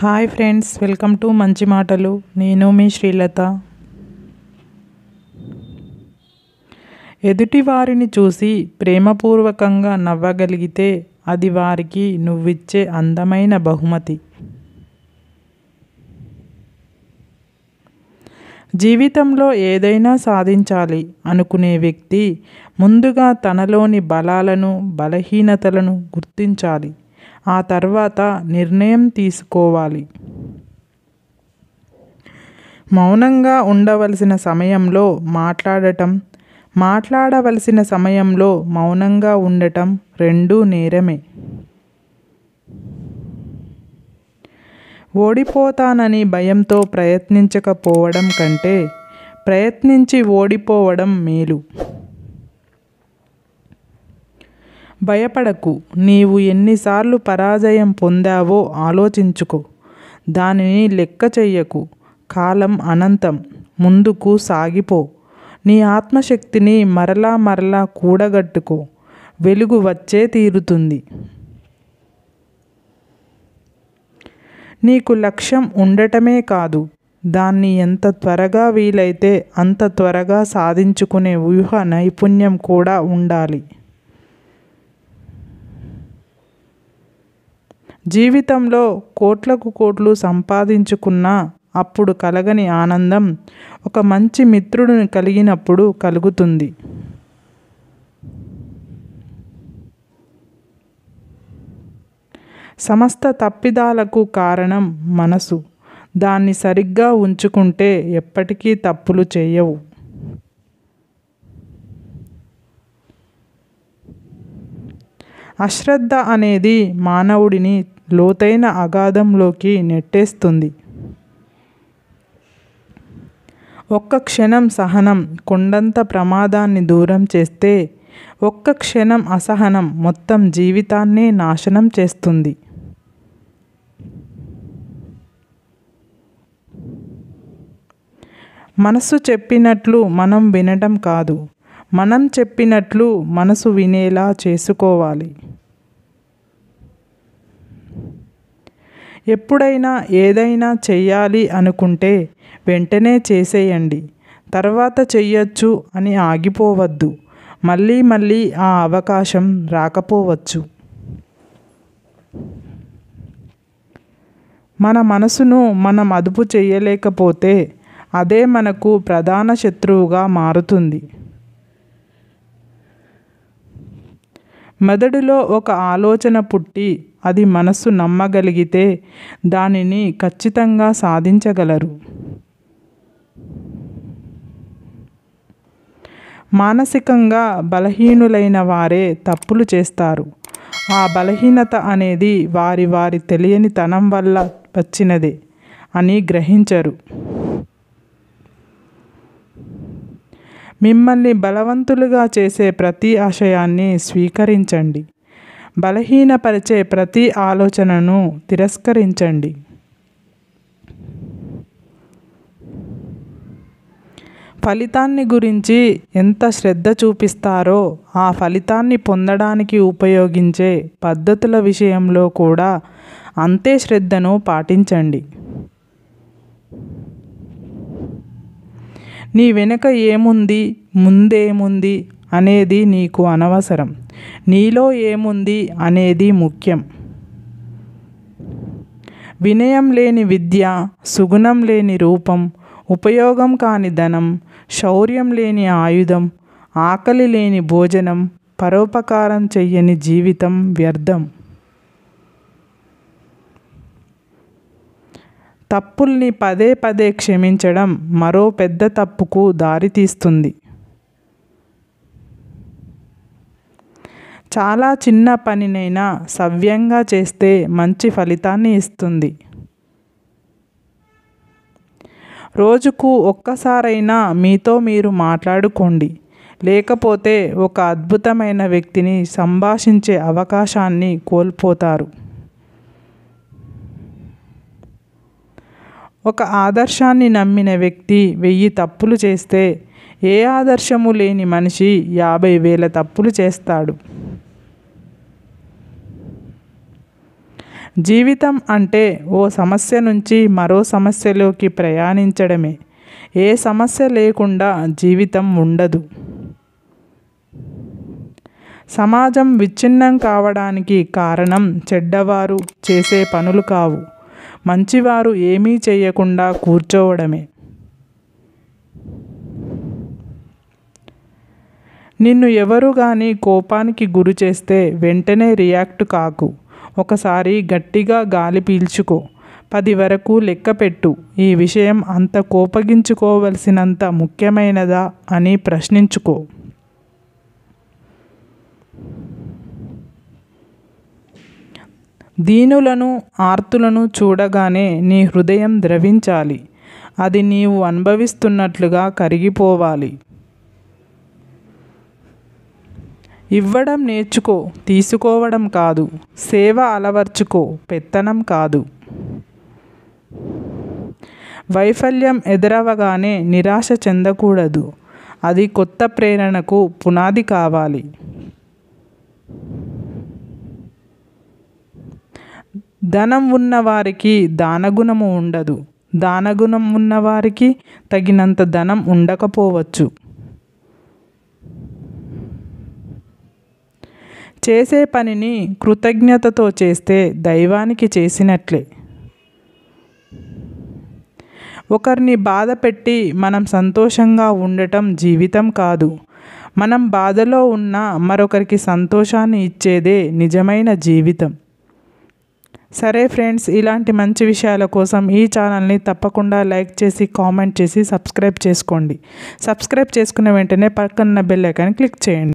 hi friends welcome to మంచి మాటలు నేను మీ శ్రీలత ఎదుటి వారిని చూసి ప్రేమపూర్వకంగా నవ్వగలిగితే అది వారికి నువ్విచ్చే అందమైన బహుమతి జీవితంలో ఏదైనా సాధించాలి అనుకునే వ్యక్తి ముందుగా తనలోని బలాలను బలహీనతలను గుర్తించాలి ఆ తర్వాత నిర్ణయం తీసుకోవాలి మౌనంగా ఉండవలసిన సమయంలో మాట్లాడటం మాట్లాడవలసిన సమయంలో మౌనంగా ఉండటం రెండూ నేరమే ఓడిపోతానని భయంతో ప్రయత్నించకపోవడం కంటే ప్రయత్నించి ఓడిపోవడం మేలు భయపడకు నీవు ఎన్నిసార్లు పరాజయం పొందావో ఆలోచించుకో దానిని లెక్క చెయ్యకు కాలం అనంతం ముందుకు సాగిపో నీ ఆత్మశక్తిని మరలా మరలా కూడగట్టుకో వెలుగు వచ్చే తీరుతుంది నీకు లక్ష్యం ఉండటమే కాదు దాన్ని ఎంత త్వరగా వీలైతే అంత త్వరగా సాధించుకునే వ్యూహ నైపుణ్యం కూడా ఉండాలి జీవితంలో కోట్లకు కోట్లు సంపాదించుకున్నా అప్పుడు కలగని ఆనందం ఒక మంచి మిత్రుడిని కలిగినప్పుడు కలుగుతుంది సమస్త తప్పిదాలకు కారణం మనసు దాన్ని సరిగ్గా ఉంచుకుంటే ఎప్పటికీ తప్పులు చేయవు అశ్రద్ధ అనేది మానవుడిని లోతైన అగాధంలోకి నెట్టేస్తుంది ఒక్క క్షణం సహనం కొండంత ప్రమాదాన్ని దూరం చేస్తే ఒక్క క్షణం అసహనం మొత్తం జీవితాన్నే నాశనం చేస్తుంది మనసు చెప్పినట్లు మనం వినటం కాదు మనం చెప్పినట్లు మనసు వినేలా చేసుకోవాలి ఎప్పుడైనా ఏదైనా చేయాలి అనుకుంటే వెంటనే చేసేయండి తర్వాత చెయ్యొచ్చు అని ఆగిపోవద్దు మళ్ళీ మళ్ళీ ఆ అవకాశం రాకపోవచ్చు మన మనసును మనం అదుపు చేయలేకపోతే అదే మనకు ప్రధాన శత్రువుగా మారుతుంది మెదడులో ఒక ఆలోచన పుట్టి అది మనసు నమ్మగలిగితే దానిని ఖచ్చితంగా సాధించగలరు మానసికంగా బలహీనులైన వారే తప్పులు చేస్తారు ఆ బలహీనత అనేది వారి వారి తెలియని తనం వల్ల వచ్చినదే అని గ్రహించరు మిమ్మల్ని బలవంతులుగా చేసే ప్రతి ఆశయాన్ని స్వీకరించండి బలహీనపరిచే ప్రతి ఆలోచనను తిరస్కరించండి ఫలితాన్ని గురించి ఎంత శ్రద్ధ చూపిస్తారో ఆ ఫలితాన్ని పొందడానికి ఉపయోగించే పద్ధతుల విషయంలో కూడా అంతే శ్రద్ధను పాటించండి నీ వెనుక ఏముంది ముందేముంది అనేది నీకు అనవసరం నీలో ఏముంది అనేది ముఖ్యం వినయం లేని విద్య సుగుణం లేని రూపం ఉపయోగం కాని ధనం శౌర్యం లేని ఆయుధం ఆకలి లేని భోజనం పరోపకారం చెయ్యని జీవితం వ్యర్థం తప్పుల్ని పదే పదే క్షమించడం మరో పెద్ద తప్పుకు దారితీస్తుంది చాలా చిన్న పనినైనా సవ్యంగా చేస్తే మంచి ఫలితాన్ని ఇస్తుంది రోజుకు ఒక్కసారైనా మీతో మీరు మాట్లాడుకోండి లేకపోతే ఒక అద్భుతమైన వ్యక్తిని సంభాషించే అవకాశాన్ని కోల్పోతారు ఒక ఆదర్శాన్ని నమ్మిన వ్యక్తి వెయ్యి తప్పులు చేస్తే ఏ ఆదర్శము లేని మనిషి యాభై వేల తప్పులు చేస్తాడు జీవితం అంటే ఓ సమస్య నుంచి మరో సమస్యలోకి ప్రయాణించడమే ఏ సమస్య లేకుండా జీవితం ఉండదు సమాజం విచ్ఛిన్నం కావడానికి కారణం చెడ్డవారు చేసే పనులు కావు మంచివారు ఏమీ చేయకుండా కూర్చోవడమే నిన్ను ఎవరు కానీ కోపానికి గురి చేస్తే వెంటనే రియాక్ట్ కాకు ఒకసారి గట్టిగా గాలి పీల్చుకో పది వరకు లెక్కపెట్టు ఈ విషయం అంత కోపగించుకోవలసినంత ముఖ్యమైనదా అని ప్రశ్నించుకో దీనులను ఆర్తులను చూడగానే నీ హృదయం ద్రవించాలి అది నీవు అనుభవిస్తున్నట్లుగా కరిగిపోవాలి ఇవ్వడం నేర్చుకో తీసుకోవడం కాదు సేవ అలవర్చుకో పెత్తనం కాదు వైఫల్యం ఎదురవగానే నిరాశ చెందకూడదు అది కొత్త ప్రేరణకు పునాది కావాలి ధనం ఉన్నవారికి దానగుణము ఉండదు దానగుణం ఉన్నవారికి తగినంత ధనం ఉండకపోవచ్చు చేసే పనిని కృతజ్ఞతతో చేస్తే దైవానికి చేసినట్లే ఒకరిని బాధ పెట్టి మనం సంతోషంగా ఉండటం జీవితం కాదు మనం బాధలో ఉన్న మరొకరికి సంతోషాన్ని ఇచ్చేదే నిజమైన జీవితం సరే ఫ్రెండ్స్ ఇలాంటి మంచి విషయాల కోసం ఈ ఛానల్ని తప్పకుండా లైక్ చేసి కామెంట్ చేసి సబ్స్క్రైబ్ చేసుకోండి సబ్స్క్రైబ్ చేసుకున్న వెంటనే పక్కన బెల్ ఐకాన్ క్లిక్ చేయండి